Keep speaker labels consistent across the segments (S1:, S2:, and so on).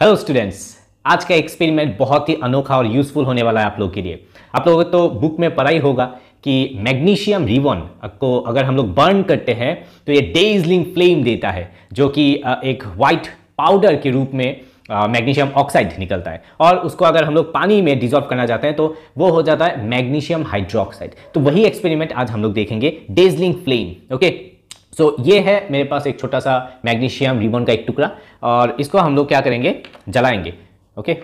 S1: hello students आज का experiment बहुत ही अनोखा और यूजफुल होने वाला है आप लोगों के लिए आप लोगों को तो बुक में पढ़ा ही होगा कि मैग्नीशियम रिवन को अगर हम लोग बर्न करते हैं तो ये डेजलिंग फ्लेम देता है जो कि एक वाइट पाउडर के रूप में मैग्नीशियम ऑक्साइड निकलता है और उसको अगर हम लोग पानी में डिजॉल्व करना चाहते हैं तो वो हो जाता है मैग्नीशियम हाइड्रोक्साइड तो वही एक्सपेरिमेंट आज हम लोग देखेंगे dazzling flame okay so so, ये है मेरे पास एक छोटा सा मैग्नीशियम रिबन का एक टुकड़ा और इसको हम लोग क्या करेंगे जलाएंगे ओके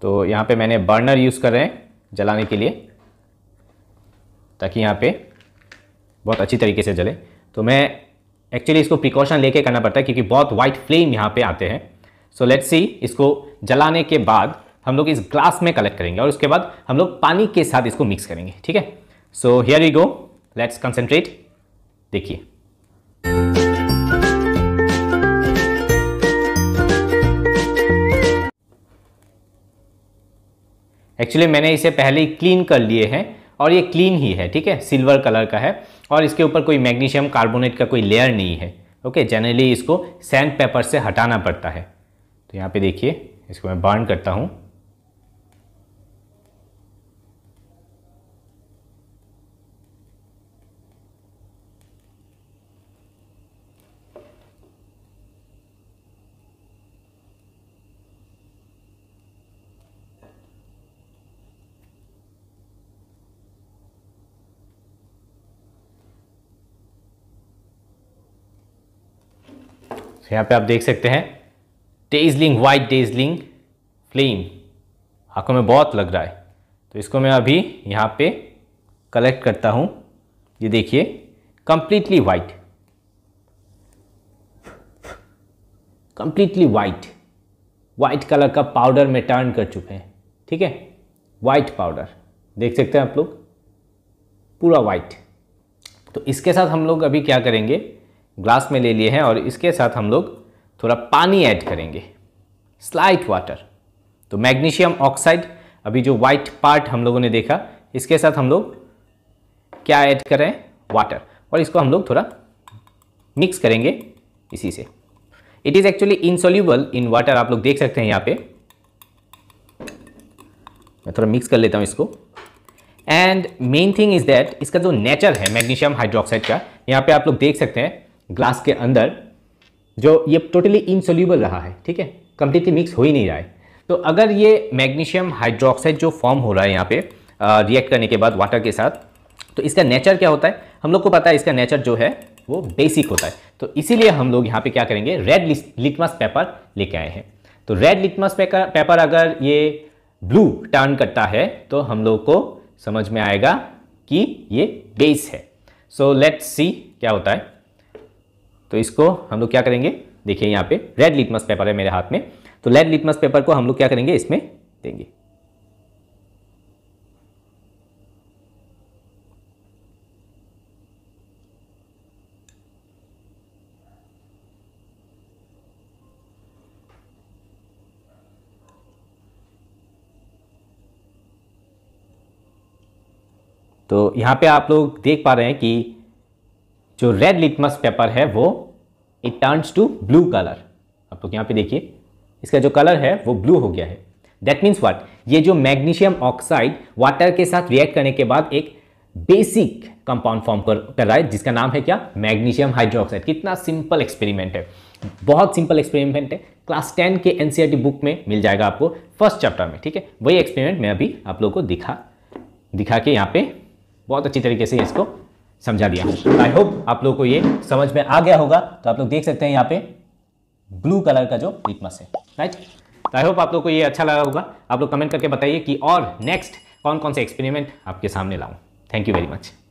S1: तो यहाँ पे मैंने बर्नर यूज़ कर रहे हैं जलाने के लिए ताकि यहाँ पे बहुत अच्छी तरीके से जले तो मैं एक्चुअली इसको प्रिकॉशन लेके करना पड़ता है क्योंकि बहुत वाइट फ्लेम यहाँ पे आते हैं सो लेट्स सी इसको जलाने के बाद हम लोग इस ग्लास में कलेक्ट करेंगे और उसके बाद हम लोग पानी के साथ इसको मिक्स करेंगे ठीक है so here you go let's concentrate देखिए एक्चुअली मैंने इसे पहले ही क्लीन कर लिए हैं और ये क्लीन ही है ठीक है सिल्वर कलर का है और इसके ऊपर कोई मैग्नीशियम कार्बोनेट का कोई लेयर नहीं है ओके जनरली इसको सैंड पेपर से हटाना पड़ता है तो यहाँ पे देखिए इसको मैं बर्न करता हूँ यहाँ पे आप देख सकते हैं टेजलिंग वाइट टेजलिंग फ्लेम आंखों में बहुत लग रहा है तो इसको मैं अभी यहाँ पे कलेक्ट करता हूँ ये देखिए completely white completely white white colour का पाउडर में टर्न कर चुके हैं ठीक है वाइट पाउडर देख सकते हैं आप लोग पूरा वाइट तो इसके साथ हम लोग अभी क्या करेंगे ग्लास में ले लिए हैं और इसके साथ हम लोग थोड़ा पानी ऐड करेंगे स्लाइट वाटर तो मैग्नीशियम ऑक्साइड अभी जो वाइट पार्ट हम लोगों ने देखा इसके साथ हम लोग क्या ऐड कर रहे हैं वाटर और इसको हम लोग थोड़ा मिक्स करेंगे इसी से it is actually insoluble in water आप लोग देख सकते हैं यहाँ पे मैं थोड़ा मिक्स कर लेता हूँ इसको and main thing is that इसका जो नेचर है मैग्नीशियम हाइड्रोक्साइड का यहाँ पे आप लोग देख सकते हैं ग्लास के अंदर जो ये टोटली इनसोल्यूबल रहा है ठीक है कम्प्लीटली मिक्स हो ही नहीं रहा है तो अगर ये मैग्नीशियम हाइड्रोक्साइड जो फॉर्म हो रहा है यहाँ पे रिएक्ट करने के बाद वाटर के साथ तो इसका नेचर क्या होता है हम लोग को पता है इसका नेचर जो है वो बेसिक होता है तो इसीलिए हम लोग यहाँ पे क्या करेंगे रेड लिटमस पेपर लेके आए हैं तो रेड लिटमस पेपर अगर ये ब्लू टर्न करता है तो हम लोग को समझ में आएगा कि ये बेस है सो लेट्स सी क्या होता है तो इसको हम लोग क्या करेंगे देखिए यहाँ पे रेड लिटमस पेपर है मेरे हाथ में तो रेड लिटमस पेपर को हम लोग क्या करेंगे इसमें देंगे तो यहाँ पे आप लोग देख पा रहे हैं कि जो रेड लिटमस पेपर है वो it turns to blue colour आप लोग यहाँ पे देखिए इसका जो कलर है वो ब्लू हो गया है दैट मीन्स वाट ये जो मैग्नीशियम ऑक्साइड वाटर के साथ रिएक्ट करने के बाद एक बेसिक कंपाउंड फॉर्म कर कर रहा है जिसका नाम है क्या मैग्नीशियम हाइड्रोक्साइड कितना सिंपल एक्सपेरिमेंट है बहुत सिंपल एक्सपेरिमेंट है क्लास टेन के एन बुक e में मिल जाएगा आपको फर्स्ट चैप्टर में ठीक है वही एक्सपेरिमेंट मैं अभी आप लोगों को दिखा दिखा के यहाँ पे बहुत अच्छी तरीके से इसको समझा दिया आई होप आप लोग को ये समझ में आ गया होगा तो आप लोग देख सकते हैं यहाँ पे ब्लू कलर का जो लिटमस है राइट तो आई होप आप लोग को ये अच्छा लगा होगा आप लोग कमेंट करके बताइए कि और नेक्स्ट कौन कौन से एक्सपेरिमेंट आपके सामने लाऊं थैंक यू वेरी मच